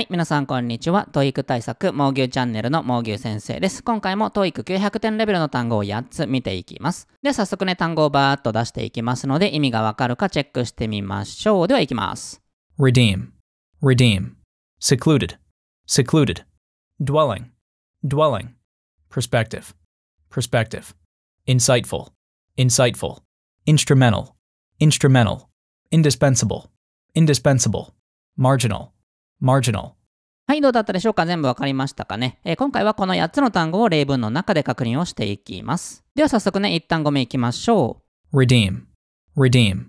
はい、皆さんこんにちは。TOEIC 対策、盲牛チャンネルの盲牛先生です。今回も TOEIC900 点レベルの単語を8つ見ていきます。で、早速ね、単語をバーっと出していきますので、意味がわかるかチェックしてみましょう。では、いきます。redeem, redeem, secluded, secluded, dwelling, dwelling, perspective, perspective, insightful, insightful, instrumental, instrumental, indispensable, indispensable, marginal, marginal はい、どうだったでしょうか全部わかりましたかね、えー、今回はこの8つの単語を例文の中で確認をしていきます。では早速ね、1単語目いきましょう。redeem, redeem.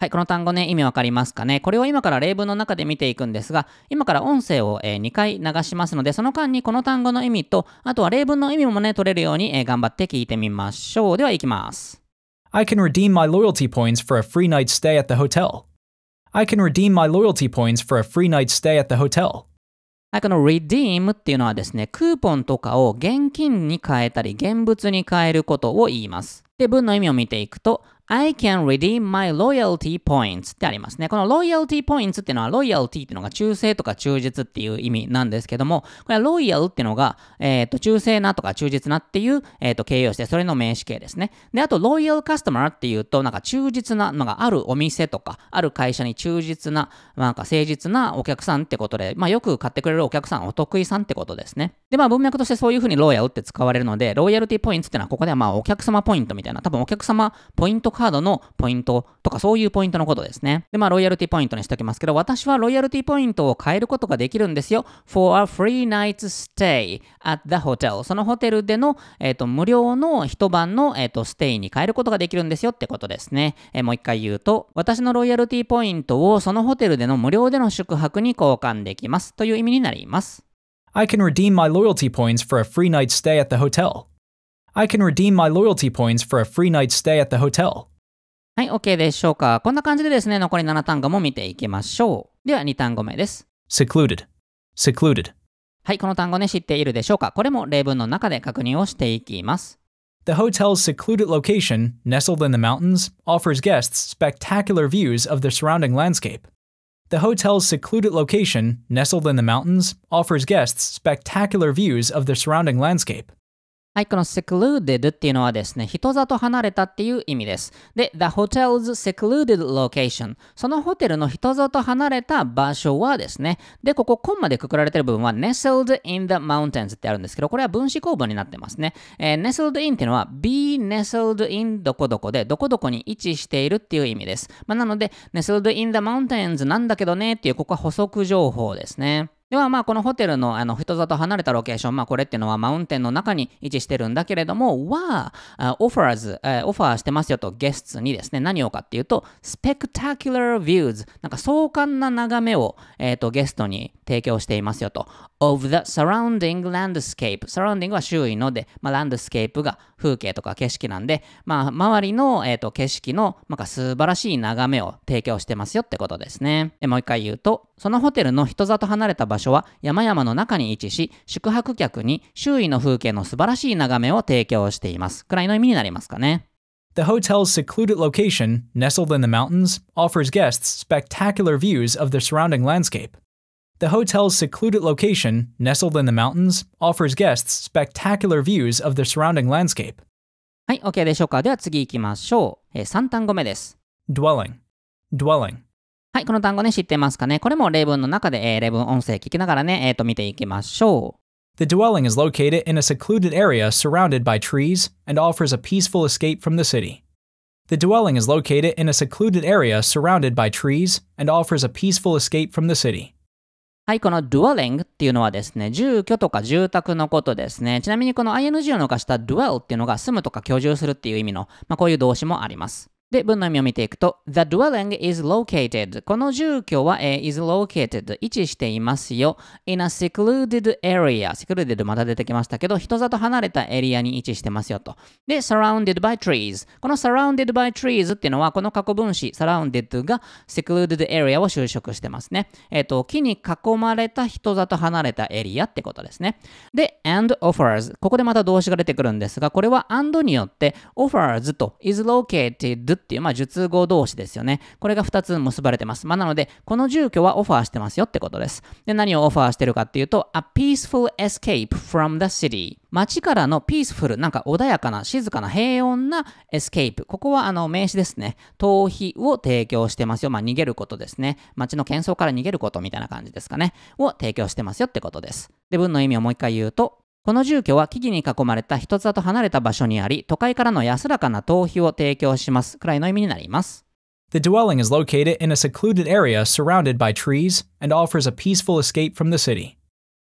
はい、この単語ね、意味わかりますかねこれを今から例文の中で見ていくんですが、今から音声を、えー、2回流しますので、その間にこの単語の意味と、あとは例文の意味もね、取れるように、えー、頑張って聞いてみましょう。では行きます。I can redeem my loyalty points for a free night stay at the hotel. I can redeem my loyalty points for a free night stay at the hotel. この redeem っていうのはですね、クーポンとかを現金に変えたり現物に変えることを言います。で、文の意味を見ていくと、I can redeem my loyalty points ってありますね。この loyalty points っていうのは loyalty っていうのが忠誠とか忠実っていう意味なんですけども、これは loyal っていうのが、えっ、ー、と、忠誠なとか忠実なっていう、えっ、ー、と、形容詞で、それの名詞形ですね。で、あと loyal customer っていうと、なんか忠実なのがあるお店とか、ある会社に忠実な、なんか誠実なお客さんってことで、まあよく買ってくれるお客さん、お得意さんってことですね。で、まあ文脈としてそういうふうに loyal って使われるので、loyalty points っていうのはここではまあお客様ポイントみたいないな、多分お客様ポイントカードのポイントとかそういうポイントのことですね。で、まあ、ロイヤルティポイントにしておきますけど、私はロイヤルティポイントを変えることができるんですよ。for a free night's stay at the hotel そのホテルでの、えーと、無料の一晩の、えーと、ステイに変えることができるんですよってことですね。えー、もう一回言うと、私のロイヤルティポイントをそのホテルでの無料での宿泊に交換できますという意味になります。I can redeem my loyalty points for a free night stay at the hotel. I can redeem my loyalty points for a free night stay at the hotel. はい、OK でしょうか。こんな感じでですね、残り7単語も見ていきましょう。では2単語目です。secluded, secluded. はい、この単語ね、知っているでしょうか。これも例文の中で確認をしていきます。The hotel's secluded location, nestled in the mountains, offers guests spectacular views of the surrounding landscape. The hotel's secluded location, nestled in the mountains, offers guests spectacular views of the surrounding landscape. はい、この secluded っていうのはですね、人里離れたっていう意味です。で、the hotel's secluded location。そのホテルの人里離れた場所はですね、で、ここコンマでくくられてる部分は nestled in the mountains ってあるんですけど、これは分子構文になってますね。えー、nestled in っていうのは be nestled in どこどこで、どこどこに位置しているっていう意味です。まあ、なので、nestled in the mountains なんだけどねっていう、ここは補足情報ですね。要はまあこのホテルのあの人里離れたロケーション、まあこれっていうのはマウンテンの中に位置してるんだけれども、は、オファーズ、オファーしてますよとゲストにですね、何をかっていうと、スペクタキュラービューズ、なんか壮観な眺めを、えー、とゲストに提供していますよと。of the surrounding landscape, surrounding は周囲ので、まあ、ランドスケープが風景とか景色なんで、まあ、周りの、えーと、景色の、なんか素晴らしい眺めを提供してますよってことですね。えもう一回言うと、そのホテルの人里離れた場所は山々の中に位置し、宿泊客に周囲の風景の素晴らしい眺めを提供しています。くらいの意味になりますかね。The hotel's secluded location, nestled in the mountains, offers guests spectacular views of the surrounding landscape. The hotel's secluded location, nestled in the mountains, offers guests spectacular views of the surrounding landscape. はい、OK でしょうか。では次行きましょう。えー、3単語目です。dwelling, dwelling. はい、この単語ね、知ってますかねこれも例文の中で、えー、例文音声聞きながらね、えー、と見ていきましょう。The dwelling is located in a secluded area surrounded by trees and offers a peaceful escape from the city. The dwelling is located in a secluded area surrounded by trees and offers a peaceful escape from the city. はい、この dwelling っていうのはですね、住居とか住宅のことですね。ちなみにこの ing を抜かした dwell っていうのが住むとか居住するっていう意味の、まあ、こういう動詞もあります。で、文の意味を見ていくと、The dwelling is located. この住居は、えー、is located. 位置していますよ。in a secluded area. secluded また出てきましたけど、人里離れたエリアに位置してますよと。で、surrounded by trees. この surrounded by trees っていうのは、この過去分詞 surrounded が secluded area を就職してますね。えっ、ー、と、木に囲まれた人里離れたエリアってことですね。で、and offers。ここでまた動詞が出てくるんですが、これは and によって offers と is located っていう、まあ、述語同士ですよね。これが2つ結ばれてます。まあ、なので、この住居はオファーしてますよってことです。で、何をオファーしてるかっていうと、A peaceful escape from the city。街からのピースフル、なんか穏やかな、静かな、平穏なエスケープ。ここはあの名詞ですね。逃避を提供してますよ。まあ逃げることですね。街の喧騒から逃げることみたいな感じですかね。を提供してますよってことです。で、文の意味をもう一回言うと、この住居は木々に囲まれた人里離れた場所にあり、都会からの安らかな逃避を提供しますくらいの意味になります。The dwelling is located in a secluded area surrounded by trees and offers a peaceful escape from the city.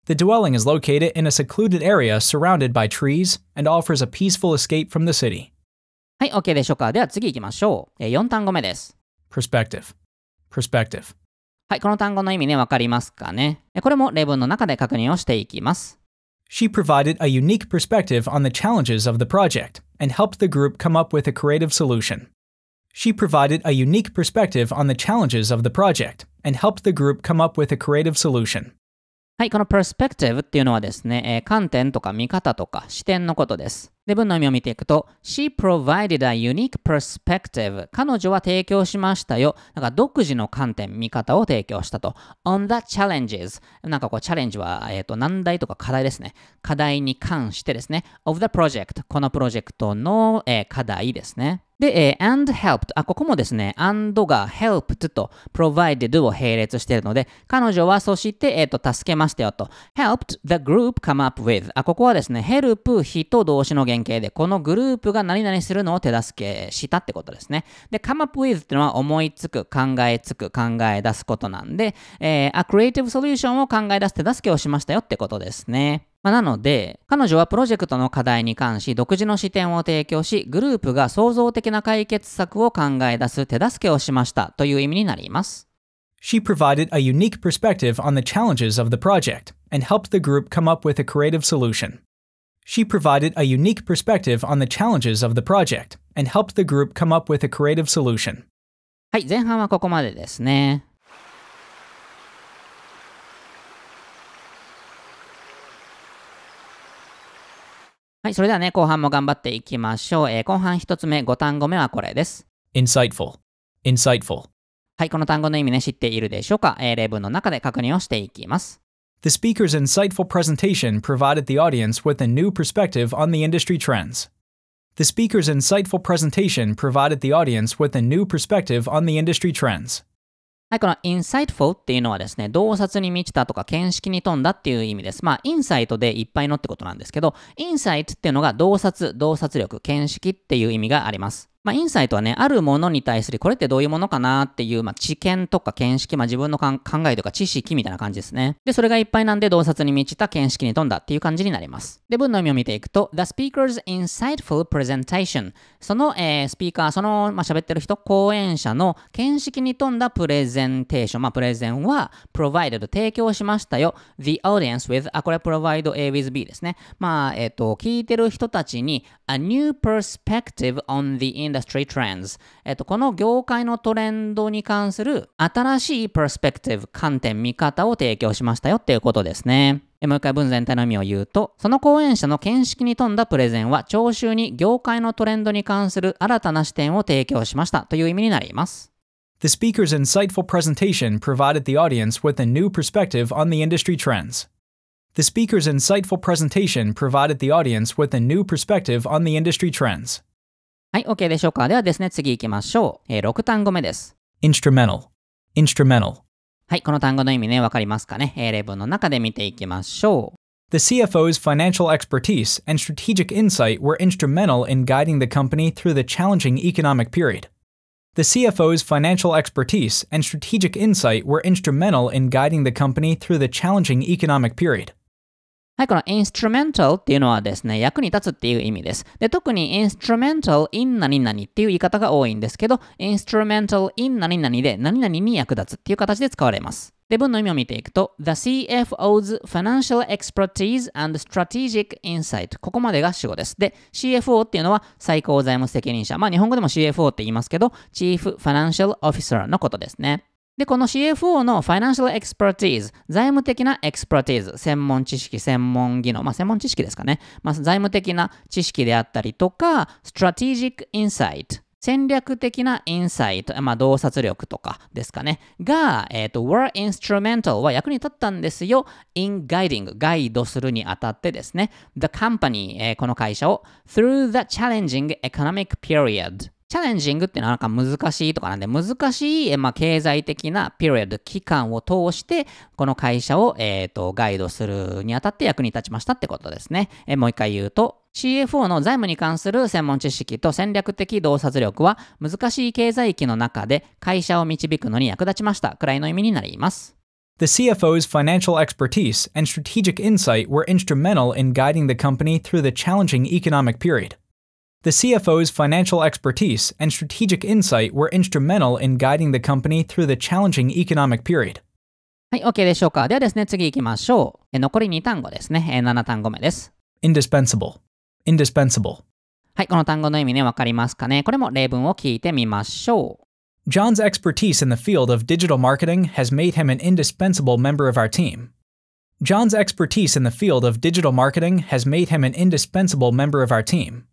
The dwelling is located in a secluded area surrounded by trees and offers a peaceful escape from the city. はい、OK でしょうか。では次行きましょう。4単語目です。perspective perspective はい、この単語の意味ね、わかりますかね。これも例文の中で確認をしていきます。She provided a unique perspective on the challenges of the project and helped the group come up with a creative solution. She provided a unique perspective on the challenges of the project and helped the group come up with a creative solution. はい、こので、文の意味を見ていくと、She provided a unique perspective. 彼女は提供しましたよ。なんか独自の観点、見方を提供したと。On the challenges. なんかこう、チャレンジは、えっ、ー、と、難題とか課題ですね。課題に関してですね。of the project. このプロジェクトの、えー、課題ですね。で、えー、and helped。あ、ここもですね、and が helped と provided を並列しているので、彼女はそして、えっ、ー、と、助けましたよと。helped the group come up with。あ、ここはですね、help 人動詞の原典型で、このグループが何々するのを手助けしたってことですね。で、come up with っていうのは思いつく、考えつく、考え出すことなんで、えー、a creative solution を考え出す手助けをしましたよってことですね。まあ、なので、彼女はプロジェクトの課題に関し独自の視点を提供し、グループが創造的な解決策を考え出す手助けをしましたという意味になります。She provided a unique perspective on the challenges of the project and helped the group come up with a creative solution. She provided a unique perspective on the challenges of the project and helped the group come up with a creative solution. はい、前半はここまでですね。はい、それではね、後半も頑張っていきましょう。えー、後半一つ目、五単語目はこれです。insightful, insightful. はい、この単語の意味ね、知っているでしょうか、えー、例文の中で確認をしていきます。The speaker's insightful presentation provided the audience with a new perspective on the industry trends. The speaker's insightful presentation provided the audience with a new perspective on the industry trends. はい、この insightful っていうのが洞察、洞察力、見識っていう意味があります。まあ、インサイトはね、あるものに対するこれってどういうものかなっていう、まあ、知見とか見識、まあ、自分の考えとか知識みたいな感じですね。で、それがいっぱいなんで洞察に満ちた見識に富んだっていう感じになります。で、文の意味を見ていくと、The speaker's insightful presentation その、えー、スピーカー、その、まあ、喋ってる人、講演者の見識に富んだプレゼンテーション、まあ、プレゼンは provided 提供しましたよ。The audience with あ、これ provide A with B ですね。まあ、えっ、ー、と、聞いてる人たちに a new perspective on the industry Industry Trends、えっと、この業界のトレンドに関する新しい Perspective、観点、見方を提供しましたよっていうことですね。もう一回文全体の意味を言うと、その講演者の見識に富んだプレゼンは、聴衆に業界のトレンドに関する新たな視点を提供しましたという意味になります。The speaker's insightful presentation provided the audience with a new perspective on the industry trends. The speaker's insightful presentation provided the audience with a new perspective on the industry trends. はい、OK でしょうか。ではですね、次行きましょう。えー、6単語目です。instrumental, instrumental. はい、この単語の意味ね、わかりますかね。えー、例文の中で見ていきましょう。The CFO's financial expertise and strategic insight were instrumental in guiding the company through the challenging economic period. The CFO's financial expertise and strategic insight were instrumental in guiding the company through the challenging economic period. はい、この instrumental っていうのはですね、役に立つっていう意味です。で、特に instrumental in 何々っていう言い方が多いんですけど、instrumental in 何々で何々に役立つっていう形で使われます。で、文の意味を見ていくと、The CFO's Financial Expertise and Strategic Insight。ここまでが主語です。で、CFO っていうのは最高財務責任者。まあ、日本語でも CFO って言いますけど、Chief Financial Officer のことですね。で、この CFO のファイナンシャルエクス r ティーズ、財務的なエクス r ティーズ、専門知識、専門技能、まあ、専門知識ですかね。まあ、財務的な知識であったりとか、Strategic Insight、戦略的なインサイト、まあ、洞察力とかですかね。が、えっ、ー、と、were instrumental は役に立ったんですよ。in guiding、ガイドするにあたってですね。the company、えー、この会社を through the challenging economic period チャレンジングっていうのはなんか難しいとかなんで、難しい、まあ、経済的なピリオド、期間を通して、この会社を、えー、と、ガイドするにあたって役に立ちましたってことですね。えもう一回言うと、CFO の財務に関する専門知識と戦略的洞察力は難しい経済域の中で会社を導くのに役立ちましたくらいの意味になります。The CFO's financial expertise and strategic insight were instrumental in guiding the company through the challenging economic period. The CFO's financial expertise and strategic insight were instrumental in guiding the company through the challenging economic period. はい、OK でしょうか。ではですね、次行きましょう。え残り2単語ですね。え7単語目です。indispensable, indispensable. はい、この単語の意味ね、わかりますかね。これも例文を聞いてみましょう。John's expertise in the field of digital marketing has made him an indispensable member of our team. John's expertise in the field of digital marketing has made him an indispensable member of our team.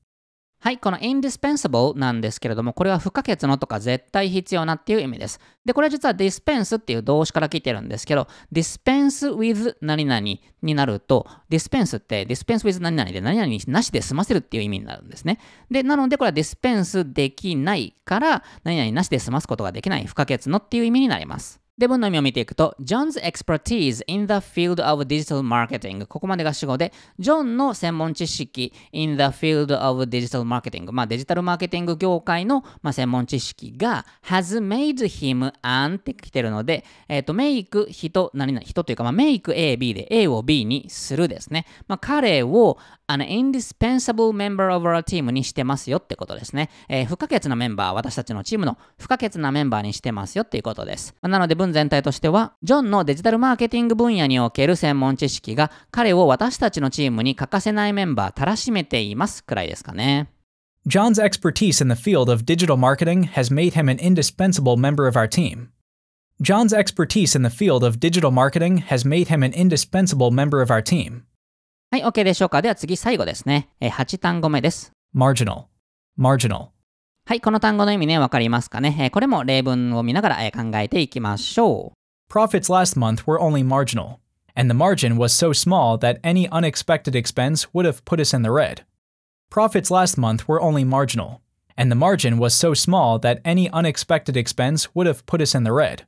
はい、この indispensable なんですけれども、これは不可欠のとか絶対必要なっていう意味です。で、これは実は dispense っていう動詞から来てるんですけど、dispense with 何々になると、dispense って dispense with 何々で何々なしで済ませるっていう意味になるんですね。で、なのでこれは dispense できないから、何々なしで済ますことができない不可欠のっていう意味になります。で、文の意味を見ていくと、John's expertise in the field of digital marketing ここまでが主語で、John の専門知識 in the field of digital marketing まあデジタルマーケティング業界の、まあ、専門知識が has made him an って来てるので、えっ、ー、と、m a k 人、何々、人というか、まあ、m a k A、B で A を B にするですね。まあ、彼を an indispensable member of our team にしてますよってことですね。えー、不可欠なメンバー、私たちのチームの不可欠なメンバーにしてますよっていうことです。なので文全体としては、ジョンのデジタルマーケティング分野における専門知識が彼を私たちのチームに欠かせないメンバーたらしめていますくらいですかね。John's expertise in the field of digital marketing has made him an indispensable member of our team. John's expertise in the field of digital marketing has made him an indispensable member of our team. はい、OK でしょうか。では次、最後ですね。8単語目です。marginal, marginal. はい、この単語の意味ね、わかりますかね、これも例文を見ながら、考えていきましょう。Profits last month were only marginal, and the margin was so small that any unexpected expense would have put us in the red. Profits last month were only marginal, and the margin was so small that any unexpected expense would have put us in the red.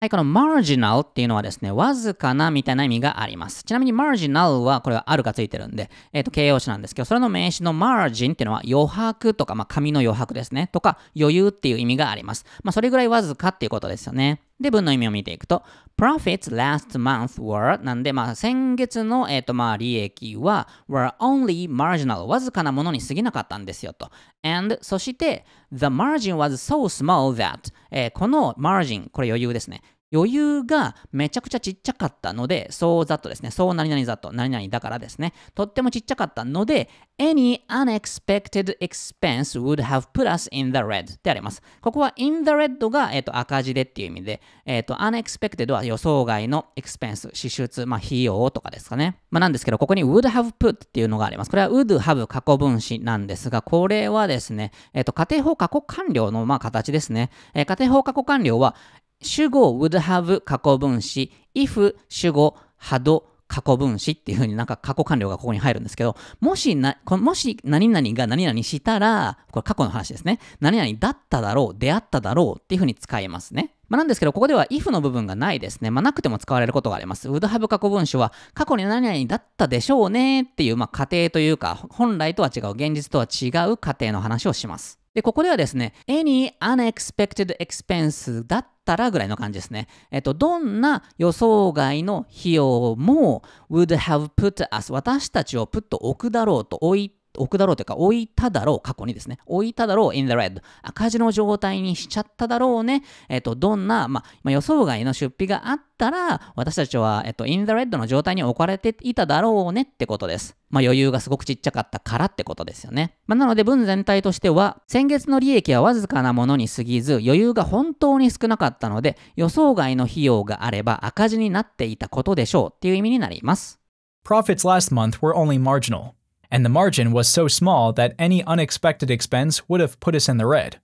はい、このマージナルっていうのはですね、わずかなみたいな意味があります。ちなみにマージナルはこれはあるがついてるんで、えっ、ー、と、形容詞なんですけど、それの名詞のマージンっていうのは余白とか、まあ、紙の余白ですね、とか余裕っていう意味があります。まあ、それぐらいわずかっていうことですよね。で、文の意味を見ていくと、profits last month were なんで、まあ、先月の、えっ、ー、と、まあ、利益は were only marginal わずかなものに過ぎなかったんですよと。and そして、the margin was so small that、えー、この margin これ余裕ですね。余裕がめちゃくちゃちっちゃかったので、そうざっとですね、そう何々ざっと何々だからですね、とってもちっちゃかったので、any unexpected expense would have put us in the red ってあります。ここは in the red が、えー、と赤字でっていう意味で、えっ、ー、と unexpected は予想外の expense、支出、まあ費用とかですかね。まあなんですけど、ここに would have put っていうのがあります。これは would have 過去分詞なんですが、これはですね、えっ、ー、と家庭法過去完了のまあ形ですね。えー、家庭法過去完了は主語 would have 過去分詞、if 主語 had 過去分詞っていうふうになんか過去完了がここに入るんですけど、もしな、もし何々が何々したら、これ過去の話ですね。何々だっただろう、出会っただろうっていうふうに使えますね。まあ、なんですけど、ここでは if の部分がないですね。まあ、なくても使われることがあります。would have 過去分詞は、過去に何々だったでしょうねっていう、まあ、仮定というか、本来とは違う、現実とは違う仮定の話をします。で、ここではですね、any unexpected expense だったらぐらいの感じですね。えっと、どんな予想外の費用も would have put us 私たちを put 置くだろうと置い置くだろうというか、置いただろう、過去にですね、置いただろう、in the red、赤字の状態にしちゃっただろうね、えっ、ー、と、どんな、まあ、予想外の出費があったら、私たちは、えっ、と、in the red の状態に置かれていただろうねってことです。まあ、余裕がすごくちっちゃかったからってことですよね。まあ、なので文全体としては、先月の利益はわずかなものに過ぎず、余裕が本当に少なかったので、予想外の費用があれば赤字になっていたことでしょうっていう意味になります。Profits last month were only marginal, and the margin was so small that any unexpected expense would have put us in the red.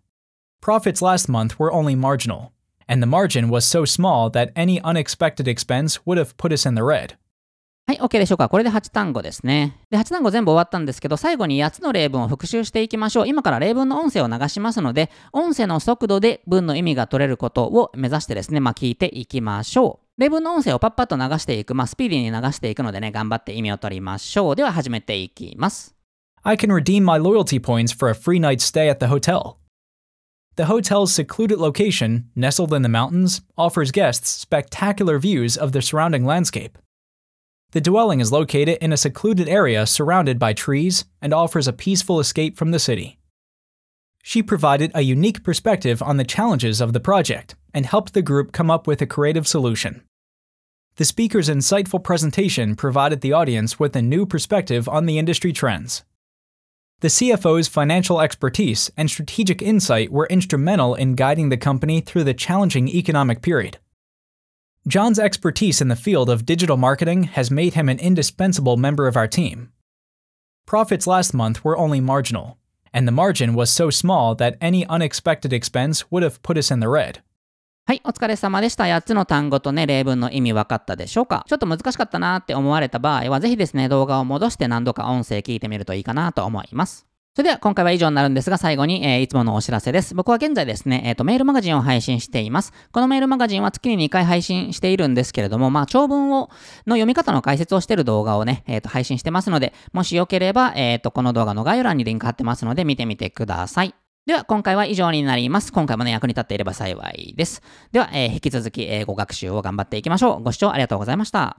Profits last month were only marginal, and the margin was so small that any unexpected expense would have put us in the red. はい、OK でしょうか。これで8単語ですね。で、8単語全部終わったんですけど、最後に8つの例文を復習していきましょう。今から例文の音声を流しますので、音声の速度で文の意味が取れることを目指してですね、まあ聞いていきましょう。例文の音声をパッパッと流していく、まあ、スピーディーに流していくのでね、頑張って意味を取りましょう。では始めていきます。I can redeem my loyalty points for a free night's stay at the hotel. The hotel's secluded location, nestled in the mountains, offers guests spectacular views of the surrounding landscape. The dwelling is located in a secluded area surrounded by trees and offers a peaceful escape from the city. She provided a unique perspective on the challenges of the project, and helped the group come up with a creative solution. The speaker's insightful presentation provided the audience with a new perspective on the industry trends. The CFO's financial expertise and strategic insight were instrumental in guiding the company through the challenging economic period. John's expertise in the field of digital marketing has made him an indispensable member of our team. Profits last month were only marginal, and the margin was so small that any unexpected expense would have put us in the red. はい、お疲れ様でした。8つの単語とね、例文の意味分かったでしょうかちょっと難しかったなって思われた場合は、ぜひですね、動画を戻して何度か音声聞いてみるといいかなと思います。それでは今回は以上になるんですが、最後に、えー、いつものお知らせです。僕は現在ですね、えっ、ー、と、メールマガジンを配信しています。このメールマガジンは月に2回配信しているんですけれども、まあ、長文を、の読み方の解説をしている動画をね、えっ、ー、と、配信してますので、もしよければ、えっ、と、この動画の概要欄にリンク貼ってますので、見てみてください。では、今回は以上になります。今回もね、役に立っていれば幸いです。では、えー、引き続き、英語ご学習を頑張っていきましょう。ご視聴ありがとうございました。